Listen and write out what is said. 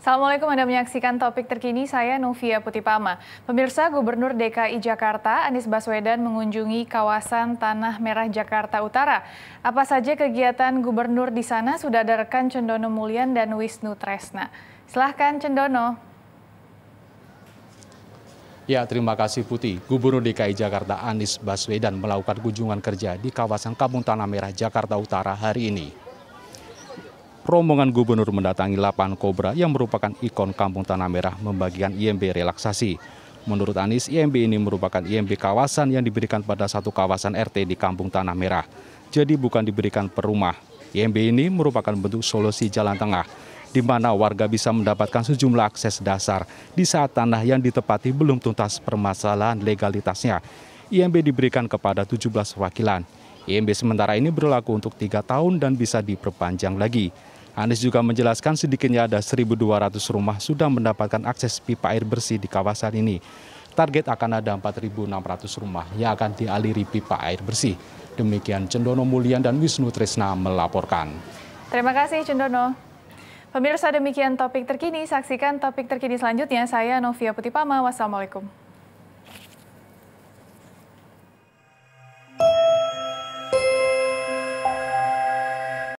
Assalamualaikum Anda menyaksikan topik terkini saya Novia Putipama. Pemirsa Gubernur DKI Jakarta Anies Baswedan mengunjungi kawasan Tanah Merah Jakarta Utara. Apa saja kegiatan gubernur di sana sudah ada rekan Cendono Mulyan dan Wisnu Tresna. Silahkan Cendono. Ya, terima kasih Putih. Gubernur DKI Jakarta Anies Baswedan melakukan kunjungan kerja di kawasan Kampung Tanah Merah Jakarta Utara hari ini rombongan gubernur mendatangi lapangan Kobra yang merupakan ikon kampung Tanah Merah membagikan IMB relaksasi. Menurut Anies, IMB ini merupakan IMB kawasan yang diberikan pada satu kawasan RT di kampung Tanah Merah. Jadi bukan diberikan per rumah. IMB ini merupakan bentuk solusi jalan tengah di mana warga bisa mendapatkan sejumlah akses dasar di saat tanah yang ditepati belum tuntas permasalahan legalitasnya. IMB diberikan kepada 17 wakilan. IMB sementara ini berlaku untuk tiga tahun dan bisa diperpanjang lagi. Anies juga menjelaskan sedikitnya ada 1.200 rumah sudah mendapatkan akses pipa air bersih di kawasan ini. Target akan ada 4.600 rumah yang akan dialiri pipa air bersih. Demikian Cendono Mulian dan Wisnu Trisna melaporkan. Terima kasih Cendono. Pemirsa demikian topik terkini, saksikan topik terkini selanjutnya. Saya Novia Putipama, wassalamualaikum.